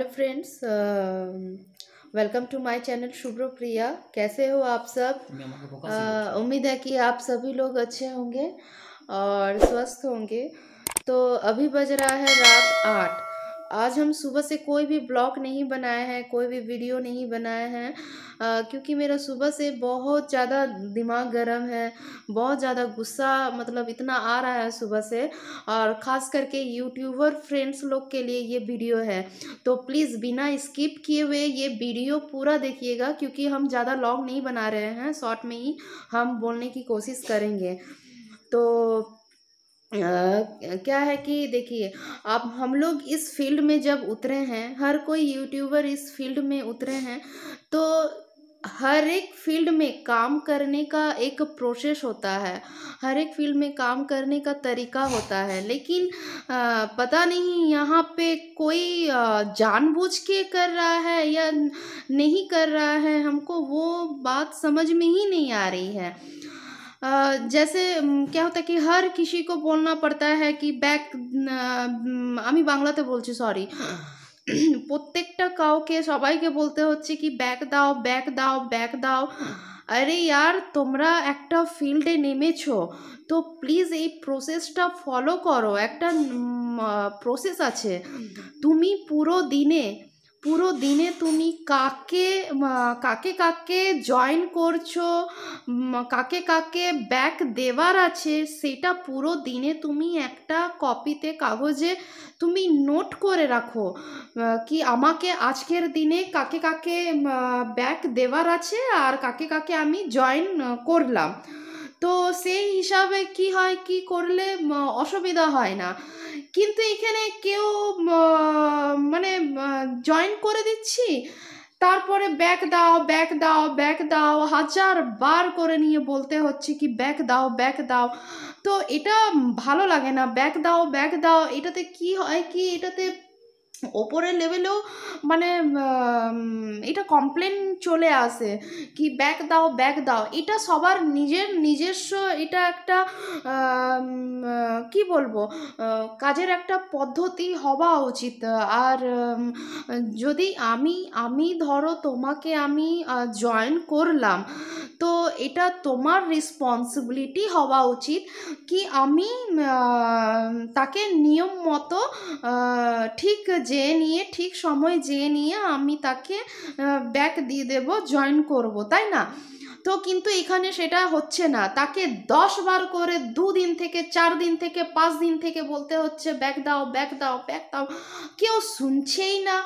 hello friends welcome to my channel Shubhra Priya कैसे हो आप सब uh, उम्मीद है कि आप सभी लोग अच्छे होंगे और स्वस्थ होंगे तो अभी बज रहा है रात आठ आज हम सुबह से कोई भी ब्लॉग नहीं बनाए हैं कोई भी वीडियो नहीं बनाए हैं क्योंकि मेरा सुबह से बहुत ज़्यादा दिमाग गर्म है बहुत ज़्यादा गुस्सा मतलब इतना आ रहा है सुबह से और ख़ास करके यूट्यूबर फ्रेंड्स लोग के लिए ये वीडियो है तो प्लीज़ बिना स्किप किए हुए ये वीडियो पूरा देखिएगा क्योंकि हम ज़्यादा लॉन्ग नहीं बना रहे हैं शॉर्ट में ही हम बोलने की कोशिश करेंगे तो क्या है कि देखिए आप हम लोग इस फील्ड में जब उतरे हैं हर कोई यूट्यूबर इस फील्ड में उतरे हैं तो हर एक फील्ड में काम करने का एक प्रोसेस होता है हर एक फील्ड में काम करने का तरीका होता है लेकिन आ, पता नहीं यहाँ पे कोई जानबूझ के कर रहा है या नहीं कर रहा है हमको वो बात समझ में ही नहीं आ रही है जैसे क्या होता है कि हर किसी को बोलना पड़ता है कि ব্যাক আমি বাংলাতে বলছি সরি প্রত্যেকটা কাউকে সবাইকে বলতে হচ্ছে কি ব্যাক দাও ব্যাক দাও ব্যাক দাও আরে ইয়ার তোমরা একটা ফিল্ডে নেমেছো তো প্লিজ এই প্রসেসটা ফলো করো একটা প্রসেস আছে তুমি পুরো দিনে পুরো দিনে তুমি কাকে কাকে কাকে জয়েন করছো কাকে কাকে ব্যাক দেওয়ার আছে সেটা পুরো দিনে তুমি একটা কপিতে কাগজে তুমি নোট করে রাখো কি আমাকে আজকের দিনে কাকে কাকে ব্যাক দেওয়ার আছে আর কাকে কাকে আমি জয়েন করলাম তো সেই হিসাবে কি হয় কি করলে অসুবিধা হয় না কিন্তু এখানে কেউ মানে জয়েন করে দিচ্ছি তারপরে ব্যাক দাও ব্যাক দাও ব্যাক দাও হাজার বার করে নিয়ে বলতে হচ্ছে কি ব্যাক দাও ব্যাক দাও তো এটা ভালো লাগে না ব্যাক দাও ব্যাক দাও এটাতে কি হয় কি এটাতে ওপরের লেভেলেও মানে এটা কমপ্লেন চলে আসে কি ব্যাগ দাও ব্যাগ দাও এটা সবার নিজের নিজস্ব এটা একটা কি বলবো কাজের একটা পদ্ধতি হওয়া উচিত আর যদি আমি আমি ধরো তোমাকে আমি জয়েন করলাম তো এটা তোমার রেসপন্সিবিলিটি হওয়া উচিত কি আমি তাকে নিয়ম মতো ঠিক যেয়ে নিয়ে ঠিক সময় যেয়ে নিয়ে আমি তাকে ব্যাক দিয়ে দেব জয়েন করব তাই না তো কিন্তু এখানে সেটা হচ্ছে না তাকে দশ বার করে দুদিন থেকে চার দিন থেকে পাঁচ দিন থেকে বলতে হচ্ছে ব্যাগ দাও ব্যাগ দাও ব্যাগ দাও কেউ শুনছেই না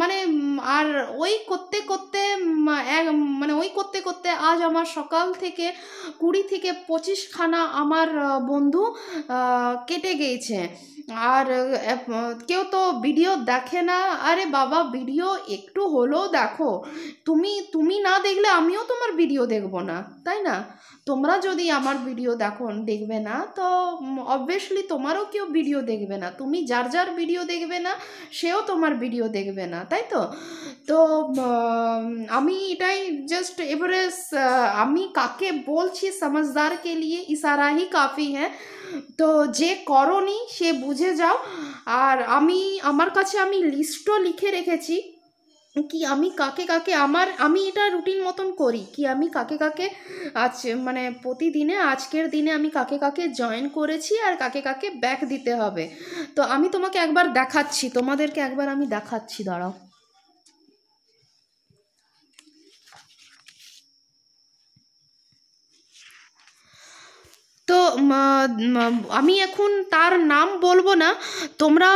মানে আর ওই করতে করতে মানে ওই করতে করতে আজ আমার সকাল থেকে কুড়ি থেকে পঁচিশখানা আমার বন্ধু কেটে গিয়েছে আর কেউ তো ভিডিও ভিডিও দেখে না আরে বাবা ভিডিও একটু হলেও দেখো তুমি তুমি না দেখলে আমিও তোমার ভিডিও দেখব না তাই না তোমরা যদি আমার ভিডিও দেখো দেখবে না তো অবভিয়াসলি তোমারও কেউ ভিডিও দেখবে না তুমি যার যার ভিডিও দেখবে না সেও তোমার ভিডিও দেখবে না তাই তো তো আমি এটাই জাস্ট এবারে আমি কাকে বলছি সমঝদারকে লিয়ে ইশারাহি কাফি হ্যাঁ তো যে করনি সে বুঝে যাও আর আমি আমার কাছে আমি লিস্টও লিখে রেখেছি কি আমি কাকে কাকে আমার আমি এটা রুটিন মতন করি কি আমি কাকে কাকে আজ মানে প্রতিদিনে আজকের দিনে আমি কাকে কাকে জয়েন করেছি আর কাকে কাকে ব্যাক দিতে হবে তো আমি তোমাকে একবার দেখাচ্ছি তোমাদেরকে একবার আমি দেখাচ্ছি দাঁড়াও তো আমি এখন তার নাম বলবো না তোমরা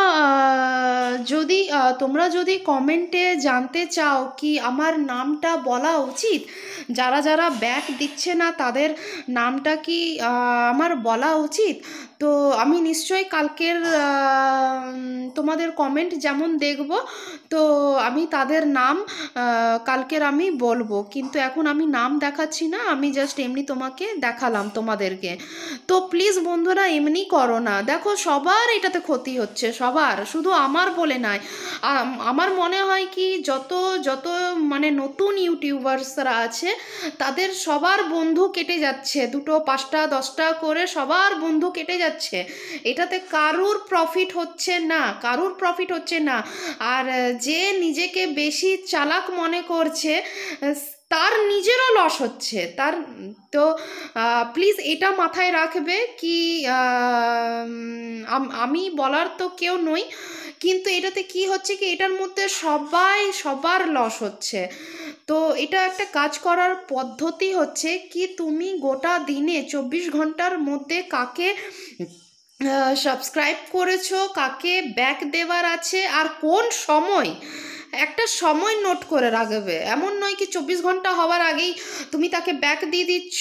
যদি তোমরা যদি কমেন্টে জানতে চাও কি আমার নামটা বলা উচিত যারা যারা ব্যাক দিচ্ছে না তাদের নামটা কি আমার বলা উচিত তো আমি নিশ্চয়ই কালকের তোমাদের কমেন্ট যেমন দেখব তো আমি তাদের নাম কালকের আমি বলবো কিন্তু এখন আমি নাম দেখাচ্ছি না আমি জাস্ট এমনি তোমাকে দেখালাম তোমাদেরকে তো প্লিজ বন্ধুরা এমনি করো না দেখো সবার এটাতে ক্ষতি হচ্ছে সবার শুধু আমার বলে নয় আমার মনে হয় কি যত যত মানে নতুন ইউটিউবার্সরা আছে তাদের সবার বন্ধু কেটে যাচ্ছে দুটো পাঁচটা দশটা করে সবার বন্ধু কেটে যাচ্ছে এটাতে কারুর প্রফিট হচ্ছে না কারুর প্রফিট হচ্ছে না আর যে নিজেকে বেশি চালাক মনে করছে তার নিজেরও লস হচ্ছে তার তো প্লিজ এটা মাথায় রাখবে কি আমি বলার তো কেউ নই কিন্তু এটাতে কি হচ্ছে কি এটার মধ্যে সবাই সবার লস হচ্ছে তো এটা একটা কাজ করার পদ্ধতি হচ্ছে কি তুমি গোটা দিনে চব্বিশ ঘন্টার মধ্যে কাকে সাবস্ক্রাইব করেছো কাকে ব্যাক দেওয়ার আছে আর কোন সময় একটা সময় নোট করে রাখবে এমন নয় কি চব্বিশ ঘন্টা হওয়ার আগেই তুমি তাকে ব্যাক দিয়ে দিচ্ছ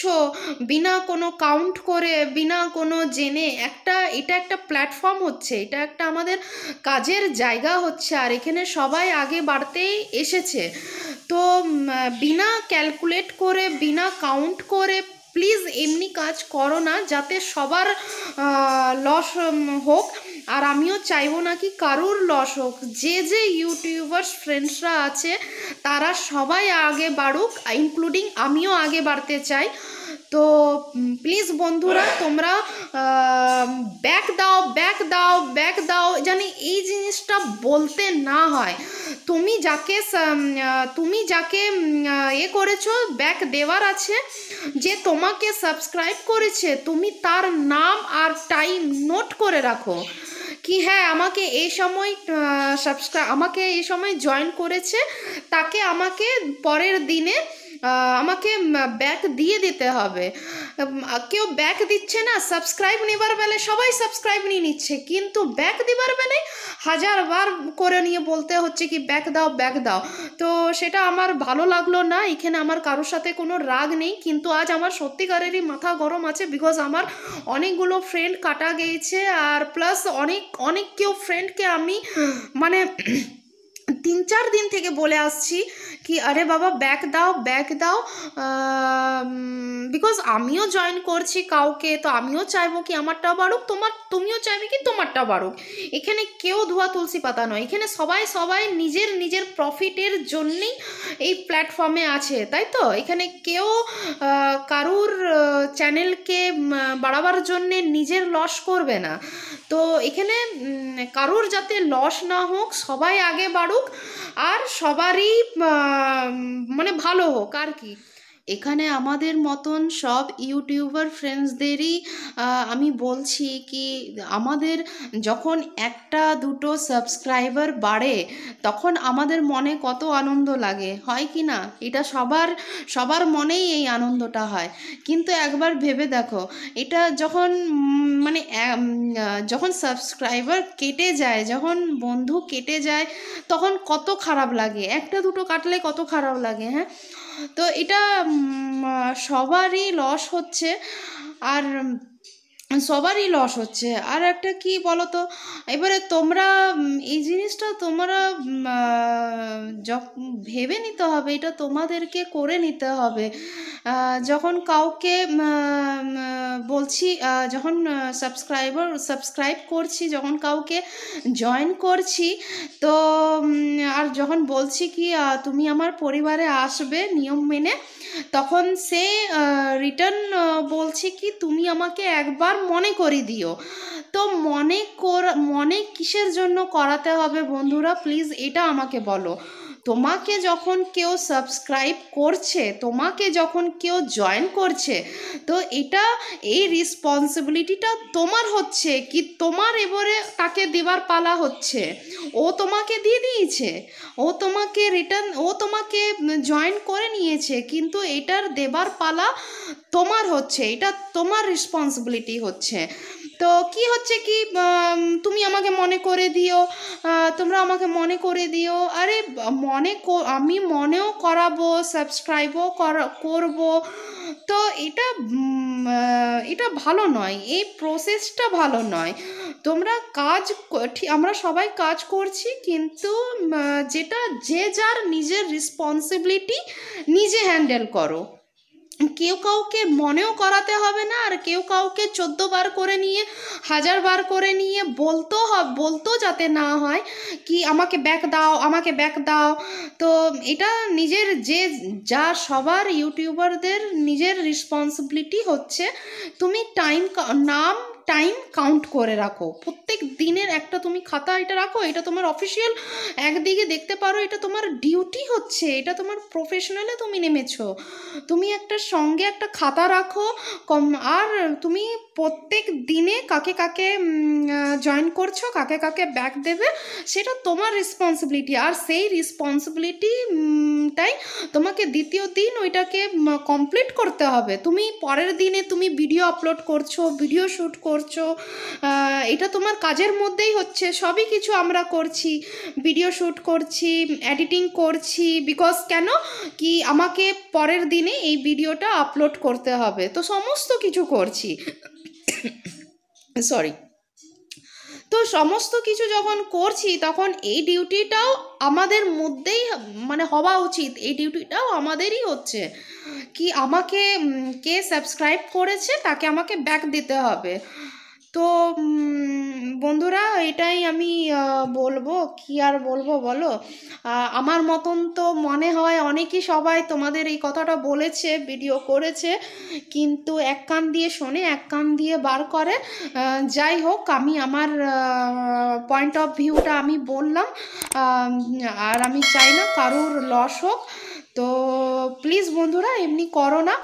বিনা কোনো কাউন্ট করে বিনা কোনো জেনে একটা এটা একটা প্ল্যাটফর্ম হচ্ছে এটা একটা আমাদের কাজের জায়গা হচ্ছে আর এখানে সবাই আগে বাড়তেই এসেছে তো বিনা ক্যালকুলেট করে বিনা কাউন্ট করে প্লিজ এমনি কাজ করো না যাতে সবার লস হোক আর আমিও চাইবো না কি কারোর লস হোক যে যে ইউটিউবার্স ফ্রেন্ডসরা আছে তারা সবাই আগে বাড়ুক ইনক্লুডিং আমিও আগে বাড়তে চাই তো প্লিজ বন্ধুরা তোমরা ব্যাক দাও ব্যাক দাও ব্যাক দাও যেন এই জিনিসটা বলতে না হয় তুমি যাকে তুমি যাকে এ করেছো ব্যাক দেওয়ার আছে যে তোমাকে সাবস্ক্রাইব করেছে তুমি তার নাম আর টাইম নোট করে রাখো কি হ্যাঁ আমাকে এই সময় সাবস্ক্রাইব আমাকে এই সময় জয়েন করেছে তাকে আমাকে পরের দিনে আমাকে ব্যাক দিয়ে দিতে হবে কেউ ব্যাক দিচ্ছে না সাবস্ক্রাইব নেবার বেলে সবাই সাবস্ক্রাইব নিয়ে নিচ্ছে কিন্তু ব্যাক দিবার বেলে হাজারবার করে নিয়ে বলতে হচ্ছে কি ব্যাক দাও ব্যাক দাও তো সেটা আমার ভালো লাগলো না এখানে আমার কারোর সাথে কোনো রাগ নেই কিন্তু আজ আমার সত্যিকারেরই মাথা গরম আছে বিকজ আমার অনেকগুলো ফ্রেন্ড কাটা গিয়েছে আর প্লাস অনেক অনেক কেউ ফ্রেন্ডকে আমি মানে তিন চার দিন থেকে বলে আসছি কি আরে বাবা ব্যাক দাও ব্যাক দাও বিকজ আমিও জয়েন করছি কাউকে তো আমিও চাইবো কি আমারটাও বাড়ুক তোমার তুমিও চাইবে কি তোমারটাও বাড়ুক এখানে কেউ ধোয়া তুলসী পাতা নয় এখানে সবাই সবাই নিজের নিজের প্রফিটের জন্যেই এই প্ল্যাটফর্মে আছে তাই তো এখানে কেউ কারুর চ্যানেলকে বাড়াবার জন্যে নিজের লস করবে না তো এখানে কারুর যাতে লস না হোক সবাই আগে বাড়ুক আর সবারই মানে ভালো হোক আর কি এখানে আমাদের মতন সব ইউটিউবার ফ্রেন্ডসদেরই আমি বলছি কি আমাদের যখন একটা দুটো সাবস্ক্রাইবার বাড়ে তখন আমাদের মনে কত আনন্দ লাগে হয় কি না এটা সবার সবার মনেই এই আনন্দটা হয় কিন্তু একবার ভেবে দেখো এটা যখন মানে যখন সাবস্ক্রাইবার কেটে যায় যখন বন্ধু কেটে যায় তখন কত খারাপ লাগে একটা দুটো কাটলে কত খারাপ লাগে হ্যাঁ তো এটা সবারই লস হচ্ছে আর সবারই লস হচ্ছে আর একটা কি বলো তো এবারে তোমরা এই জিনিসটা তোমরা ভেবে নিতে হবে এটা তোমাদেরকে করে নিতে হবে যখন কাউকে বলছি যখন সাবস্ক্রাইবার সাবস্ক্রাইব করছি যখন কাউকে জয়েন করছি তো আর যখন বলছি কি তুমি আমার পরিবারে আসবে নিয়ম মেনে তখন সে রিটার্ন বলছি কি তুমি আমাকে একবার মনে করি দিও তো মনে কর মনে কিসের জন্য করাতে হবে বন্ধুরা প্লিজ এটা আমাকে বলো তোমাকে যখন কেউ সাবস্ক্রাইব করছে তোমাকে যখন কেউ জয়েন করছে তো এটা এই রেসপন্সিবিলিটিটা তোমার হচ্ছে কি তোমার এবারে তাকে দেবার পালা হচ্ছে ও তোমাকে দিয়ে দিয়েছে ও তোমাকে রিটার্ন ও তোমাকে জয়েন করে নিয়েছে কিন্তু এটার দেবার পালা তোমার হচ্ছে এটা তোমার রেসপন্সিবিলিটি হচ্ছে তো কি হচ্ছে কি তুমি আমাকে মনে করে দিও তোমরা আমাকে মনে করে দিও আরে মনে আমি মনেও করাবো সাবস্ক্রাইবও করব তো এটা এটা ভালো নয় এই প্রসেসটা ভালো নয় তোমরা কাজ আমরা সবাই কাজ করছি কিন্তু যেটা যে যার নিজের রেসপন্সিবিলিটি নিজে হ্যান্ডেল করো কেউ কাউকে মনেও করাতে হবে না আর কেউ কাউকে চোদ্দ বার করে নিয়ে হাজার বার করে নিয়ে বলতেও বলতেও যাতে না হয় কি আমাকে ব্যাক দাও আমাকে ব্যাক দাও তো এটা নিজের যে যা সবার ইউটিউবারদের নিজের রেসপন্সিবিলিটি হচ্ছে তুমি টাইম নাম টাইম কাউন্ট করে রাখো প্রত্যেক দিনের একটা তুমি খাতা এটা রাখো এটা তোমার অফিসিয়াল একদিকে দেখতে পারো এটা তোমার ডিউ হচ্ছে এটা তোমার প্রফেশনালে তুমি নেমেছো তুমি একটা সঙ্গে একটা খাতা রাখো কম আর তুমি প্রত্যেক দিনে কাকে কাকে জয়েন করছো কাকে কাকে ব্যাক দেবে সেটা তোমার রেসপন্সিবিলিটি আর সেই রেসপন্সিবিলিটিটাই তোমাকে দ্বিতীয় দিন ওইটাকে কমপ্লিট করতে হবে তুমি পরের দিনে তুমি ভিডিও আপলোড করছো ভিডিও শ্যুট করছো এটা তোমার কাজের মধ্যেই হচ্ছে সবই কিছু আমরা করছি ভিডিও শ্যুট করছি এডিটিং করছি বিকজ কেন কি আমাকে পরের দিনে এই ভিডিওটা আপলোড করতে হবে তো সমস্ত কিছু করছি সরি তো সমস্ত কিছু যখন করছি তখন এই ডিউটিটাও আমাদের মধ্যেই মানে হওয়া উচিত এই ডিউটিটাও আমাদেরই হচ্ছে কি আমাকে কে সাবস্ক্রাইব করেছে তাকে আমাকে ব্যাক দিতে হবে তো বন্ধুরা এটাই আমি বলবো কি আর বলবো বলো আমার মতন তো মনে হয় অনেকই সবাই তোমাদের এই কথাটা বলেছে ভিডিও করেছে কিন্তু এক কান দিয়ে শোনে এক কান দিয়ে বার করে যাই হোক আমি আমার পয়েন্ট অফ ভিউটা আমি বললাম আর আমি চাই না কারুর লস হোক তো প্লিজ বন্ধুরা এমনি করো না